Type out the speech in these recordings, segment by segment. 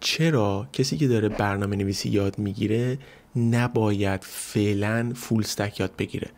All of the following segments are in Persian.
چرا کسی که داره برنامه نویسی یاد میگیره نباید فعلا فول استک یاد بگیره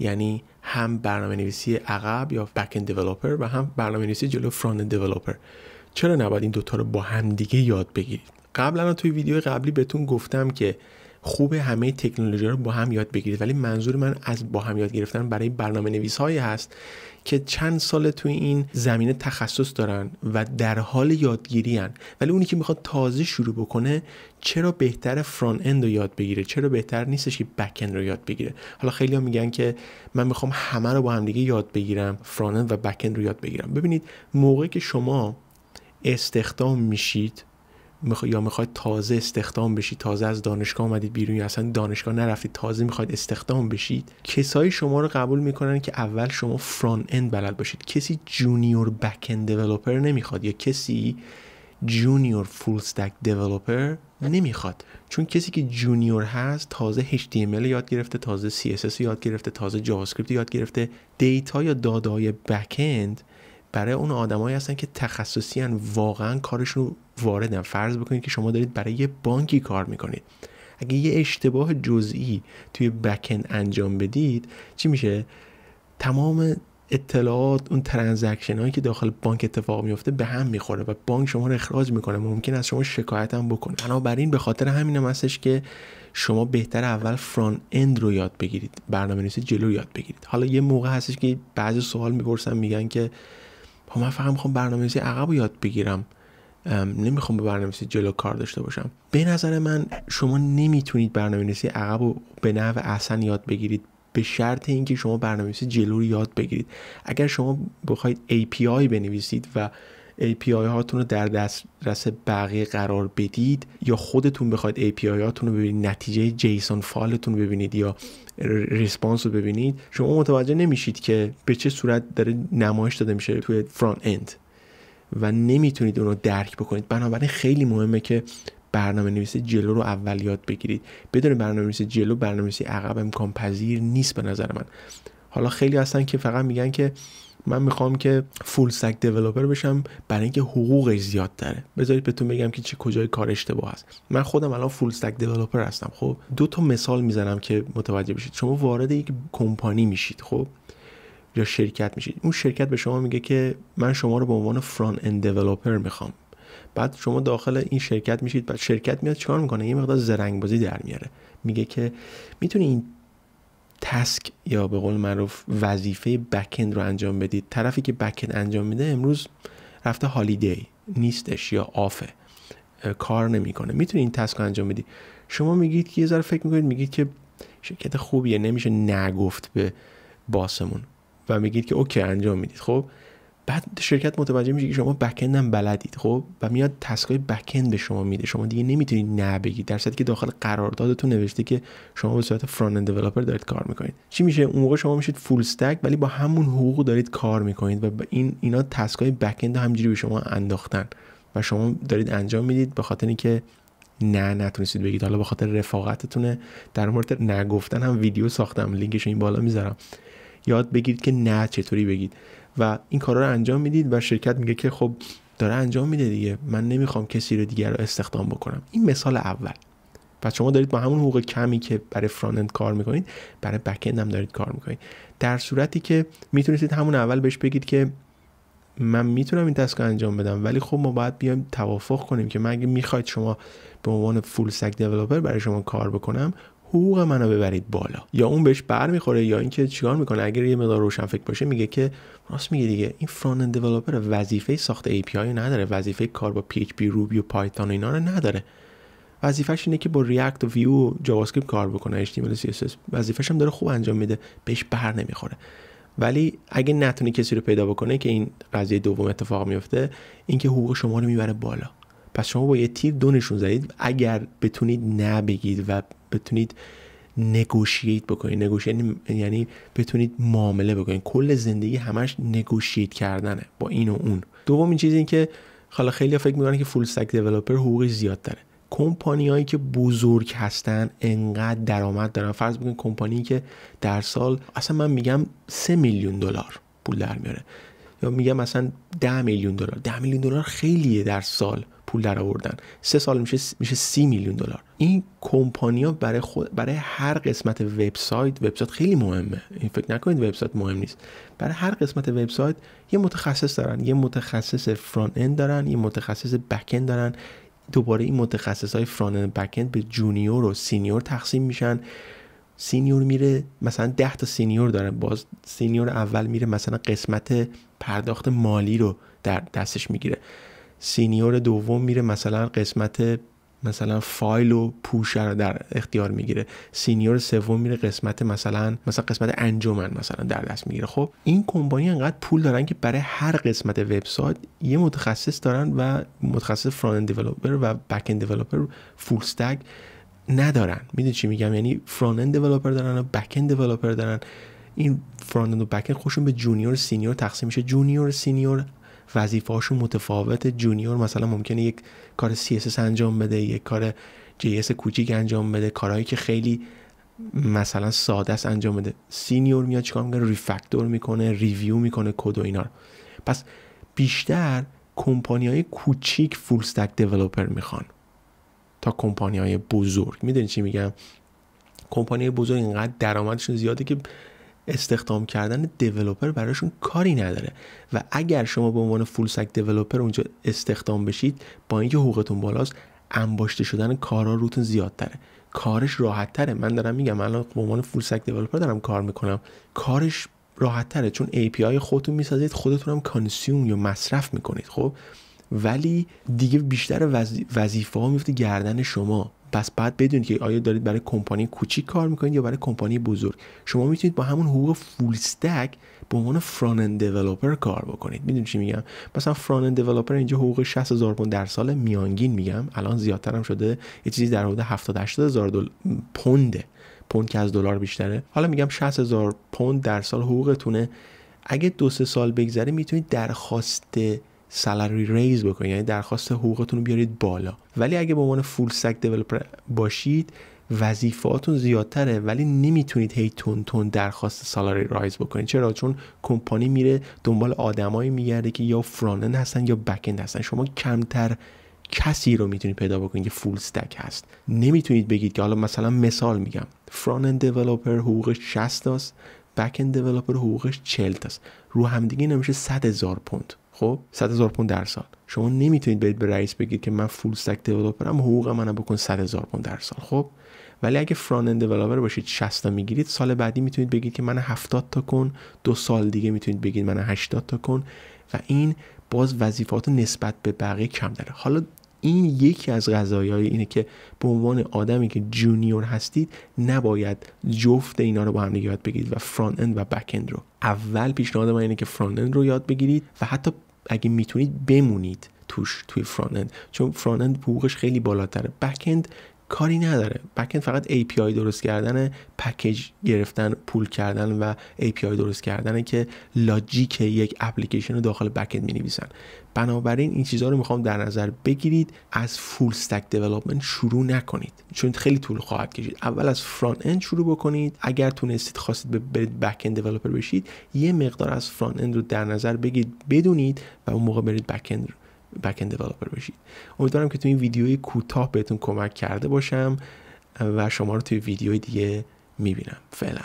یعنی هم برنامه نویسی عقب یا بک اند و هم برنامه نویسی جلو فرانت اند چرا نباید این دوتا رو با همدیگه یاد بگیرید قبلا توی ویدیو قبلی بهتون گفتم که خوب همه تکنولوژی رو با هم یاد بگیرید ولی منظور من از با هم یاد گرفتن برای برنامه نویس هایی هست که چند سال توی این زمینه تخصص دارن و در حال یادگیری هن. ولی اونی که میخواد تازه شروع بکنه چرا بهتر فران اند رو یاد بگیره چرا بهتر نیستش که بک اند رو یاد بگیره حالا خیلی میگن که من میخوام همه رو با هم دیگه یاد بگیرم فران اند و بک اند رو یاد بگیرم ببینید موقعی که شما استخدام میشید مخ... یا میخواید تازه استخدام بشید تازه از دانشگاه آمدید بیرون یا اصلا دانشگاه نرفتید تازه میخواید استخدام بشید کسایی شما رو قبول میکنن که اول شما فرانت اند بلد باشید کسی جونیور بک اند دیولپر نمیخواد یا کسی جونیور فول استک دیولپر نمیخواد چون کسی که جونیور هست تازه HTML یاد گرفته تازه CSS یاد گرفته تازه جاوا یاد گرفته دیتا یا دادای بک برای اون آدمایی هستن که تخصصی هن واقعا کارشون واردن فرض بکنید که شما دارید برای یه بانکی کار میکنید اگه یه اشتباه جزئی توی بکن انجام بدید چی میشه تمام اطلاعات اون ترانزکشن هایی که داخل بانک اتفاق میفته به هم میخوره و بانک شما رو اخراج میکنه ممکن است شما شکایت هم بکنه بنابراین به خاطر همین هم هستش که شما بهتر اول فران اند رو یاد بگیرید برنامه نویسی جلو یاد بگیرید حالا یه موقع هستش که بعضی سوال میپرسن میگن که با خب من فقط میخوام برنامه‌ریزی عقب رو یاد بگیرم نمیخوام به برنامه‌ریزی جلو کار داشته باشم به نظر من شما نمیتونید برنامه‌ریزی عقب رو به نحو احسن یاد بگیرید به شرط اینکه شما برنامه‌نویسی جلو رو یاد بگیرید اگر شما بخواید API بنویسید و API هاتون رو در دسترس بقیه قرار بدید یا خودتون بخواید API هاتون رو ببینید نتیجه جیسون فالتون رو ببینید یا ریسپانس رو ببینید شما متوجه نمیشید که به چه صورت داره نمایش داده میشه توی فرانت اند و نمیتونید اون رو درک بکنید بنابراین خیلی مهمه که برنامه نویس جلو رو اول یاد بگیرید بدون برنامه نویس جلو برنامه نویسی عقب امکان پذیر نیست به نظر من حالا خیلی هستن که فقط میگن که من میخوام که فول سک دیولپر بشم برای اینکه حقوقش زیادتره بذارید بهتون بگم که چه کجای کار اشتباه هست من خودم الان فول سک دیولپر هستم خب دو تا مثال میزنم که متوجه بشید شما وارد یک کمپانی میشید خب یا شرکت میشید اون شرکت به شما میگه که من شما رو به عنوان فران اند دیولپر میخوام بعد شما داخل این شرکت میشید بعد شرکت میاد چیکار میکنه یه مقدار زرنگ بازی در میاره میگه که میتونی این تسک یا به قول معروف وظیفه بکند رو انجام بدید طرفی که بکند انجام میده امروز رفته هالیدی نیستش یا آفه کار نمیکنه میتونی این تسک رو انجام بدی شما میگید که یه ذره فکر میکنید میگید که شرکت خوبیه نمیشه نگفت به باسمون و میگید که اوکی انجام میدید خب بعد شرکت متوجه میشه که شما بک هم بلدید خب و میاد تسکای بک به شما میده شما دیگه نمیتونید نه بگید در که داخل قراردادتون نوشته که شما به صورت فرانت اند دیولپر دارید کار میکنید چی میشه اون موقع شما میشید فول استک ولی با همون حقوق دارید کار میکنید و این اینا تسکای بک اند همجوری به شما انداختن و شما دارید انجام میدید به خاطر اینکه نه نتونستید بگید حالا به خاطر رفاقتتونه در مورد نگفتن هم ویدیو ساختم لینکش این بالا میذارم یاد بگیرید که نه چطوری بگید و این کارا رو انجام میدید و شرکت میگه که خب داره انجام میده دیگه من نمیخوام کسی رو دیگر رو استخدام بکنم این مثال اول پس شما دارید با همون حقوق کمی که برای فرانت کار میکنید برای بک هم دارید کار میکنید در صورتی که میتونید همون اول بهش بگید که من میتونم این تسک انجام بدم ولی خب ما باید بیایم توافق کنیم که من اگه میخواید شما به عنوان فول سک دیولپر برای شما کار بکنم حقوق منو ببرید بالا یا اون بهش بر میخوره یا اینکه چیکار میکنه اگر یه مدار روشن فکر باشه میگه که راست میگه دیگه این فرانت اند دیولپر وظیفه ساخت API آی نداره وظیفه کار با پی پی روبی و پایتون و اینا رو نداره وظیفهش اینه که با ریاکت و ویو و جاوا کار بکنه HTML CSS وظیفهش هم داره خوب انجام میده بهش بر نمیخوره ولی اگه نتونی کسی رو پیدا بکنه که این قضیه دوم اتفاق میفته اینکه حقوق شما رو میبره بالا پس شما با یه تیر دو نشون زدید اگر بتونید نبگید و بتونید نگوشیت بکنید نگوشیت یعنی-, یعنی بتونید معامله بکنید کل زندگی همش نگوشیت کردنه با این و اون دومین چیز این که حالا خیلی فکر میکنن که فول استک دیولپر حقوقی زیاد داره هایی که بزرگ هستن انقدر درآمد دارن فرض بکن کمپانی که در سال اصلا من میگم 3 میلیون دلار پول در میاره یا میگم مثلا 10 میلیون دلار 10 میلیون دلار خیلیه در سال پول در آوردن سه سال میشه میشه سی میلیون دلار این کمپانیا برای خود برای هر قسمت وبسایت وبسایت خیلی مهمه این فکر نکنید وبسایت مهم نیست برای هر قسمت وبسایت یه متخصص دارن یه متخصص فرانت اند دارن یه متخصص بک اند دارن دوباره این متخصص های فرانت اند به جونیور و سینیور تقسیم میشن سینیور میره مثلا 10 تا سینیور دارن باز سینیور اول میره مثلا قسمت پرداخت مالی رو در دستش میگیره سینیور دوم میره مثلا قسمت مثلا فایل و پوشه رو در اختیار میگیره سینیور سوم میره قسمت مثلا مثلا قسمت انجمن مثلا در دست میگیره خب این کمپانی انقدر پول دارن که برای هر قسمت وبسایت یه متخصص دارن و متخصص فرانت اند و بک اند دیولپر فول استک ندارن میدونی چی میگم یعنی فرانت اند دارن و بک اند دارن این فرانت و بک خوشون به جونیور سینیور تقسیم میشه جونیور سینیور وظیفه‌هاشو متفاوت جونیور مثلا ممکنه یک کار CSS انجام بده یک کار JS کوچیک انجام بده کارهایی که خیلی مثلا ساده است انجام بده سینیور میاد چیکار میکنه ریفکتور میکنه ریویو میکنه کد و اینا پس بیشتر کمپانی های کوچیک فول استک دیولپر میخوان تا کمپانی های بزرگ میدونی چی میگم کمپانی بزرگ اینقدر درآمدشون زیاده که استخدام کردن دیولوپر براشون کاری نداره و اگر شما به عنوان فول سک دیولوپر اونجا استخدام بشید با اینکه حقوقتون بالاست انباشته شدن کارا روتون زیادتره کارش راحت تره من دارم میگم الان به عنوان فول سک دیولپر دارم کار میکنم کارش راحت تره چون API خودتون میسازید خودتون هم کانسیوم یا مصرف میکنید خب ولی دیگه بیشتر وظیفه ها میفته گردن شما پس بعد بدونید که آیا دارید برای کمپانی کوچیک کار میکنید یا برای کمپانی بزرگ شما میتونید با همون حقوق فول استک به عنوان فرانت اند کار بکنید میدونید چی میگم مثلا فرانت اند اینجا حقوق 60,000 پوند در سال میانگین میگم الان زیادتر هم شده یه چیزی در حدود 70 پوند پوند که از دلار بیشتره حالا میگم 60,000 پوند در سال حقوقتونه اگه دو سه سال بگذره میتونید درخواست سالاری ریز بکنید یعنی درخواست حقوقتون رو بیارید بالا ولی اگه به عنوان فول سک دیولپر باشید وظیفاتون زیادتره ولی نمیتونید هی تون تون درخواست سالاری رایز بکنید چرا چون کمپانی میره دنبال آدمایی میگرده که یا فرانن هستن یا بکند هستن شما کمتر کسی رو میتونید پیدا بکنید که فول استک هست نمیتونید بگید که حالا مثلا مثال میگم فرانت دیولپر حقوقش 60 تاست بک اند دیولپر حقوقش 40 تاست رو همدیگه نمیشه 100 هزار پوند خب 100 هزار پوند در سال شما نمیتونید برید به رئیس بگید که من فول استک دیولپرم حقوق منو بکن 100 هزار پوند در سال خب ولی اگه فران اند دیولپر باشید 60 تا میگیرید سال بعدی میتونید بگید که من 70 تا کن دو سال دیگه میتونید بگید من 80 تا کن و این باز وظیفات نسبت به بقیه کم داره حالا این یکی از غذایای اینه که به عنوان آدمی که جونیور هستید نباید جفت اینا رو با هم یاد بگیرید و فرانت اند و بک اند رو اول پیشنهاد من اینه که فرانت اند رو یاد بگیرید و حتی اگه میتونید بمونید توش توی فرانند چون فرانند حقوقش خیلی بالاتره بکند کاری نداره بکن فقط API درست کردن پکیج گرفتن پول کردن و API درست کردنه که لاجیک یک اپلیکیشن رو داخل بکن می نویسن بنابراین این چیزها رو میخوام در نظر بگیرید از فول استک دیولپمنت شروع نکنید چون خیلی طول خواهد کشید اول از فرانت اند شروع بکنید اگر تونستید خواستید برید بک اند دیولپر بشید یه مقدار از فرانت اند رو در نظر بگیرید بدونید و اون موقع برید بک اند رو بکن دیولپر بشید امیدوارم که تو این ویدیوی کوتاه بهتون کمک کرده باشم و شما رو توی ویدیوی دیگه میبینم فعلا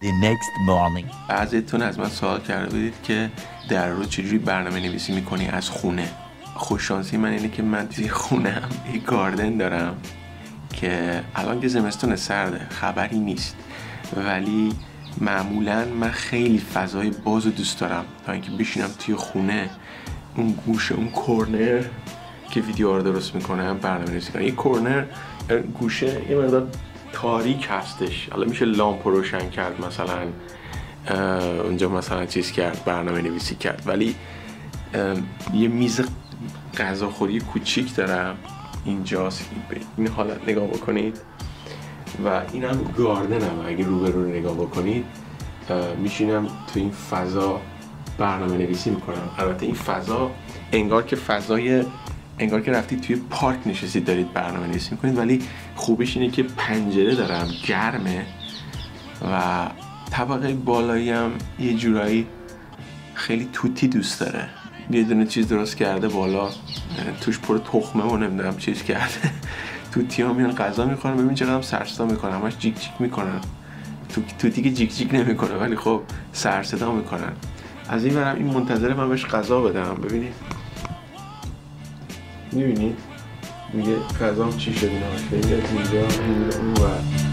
The next morning. اتون از من سوال کرده بودید که در رو چجوری برنامه نویسی میکنی از خونه خوششانسی من اینه که من توی خونم یه گاردن دارم که الان که زمستون سرده خبری نیست ولی معمولا من خیلی فضای باز دوست دارم تا اینکه بشینم توی خونه اون گوشه اون کورنر که ویدیو رو درست میکنه هم برنامه نویسی کنه این کورنر گوشه یه مقدار تاریک هستش حالا میشه لامپ روشن کرد مثلا اونجا مثلا چیز کرد برنامه نویسی کرد ولی یه میز غذاخوری کوچیک دارم اینجاست این حالت نگاه بکنید و اینم گاردنم اگه روبرو رو نگاه بکنید میشینم تو این فضا برنامه نویسی میکنم البته این فضا انگار که فضای انگار که رفتید توی پارک نشستید دارید برنامه نویسی میکنید ولی خوبش اینه که پنجره دارم گرمه و طبقه بالایی هم یه جورایی خیلی توتی دوست داره یه دونه چیز درست کرده بالا توش پر تخمه و نمیدونم چیز کرده توتی ها میان غذا میخورن ببین چقدر هم سرسدا میکنن همش جیک جیک میکنن توتی که جیک جیک نمیکنه ولی خب سرصدا میکنن از این برم این منتظر من بهش قضا بدم ببینید میبینید میگه غذام چی شد اینا از اینجا اینجا اون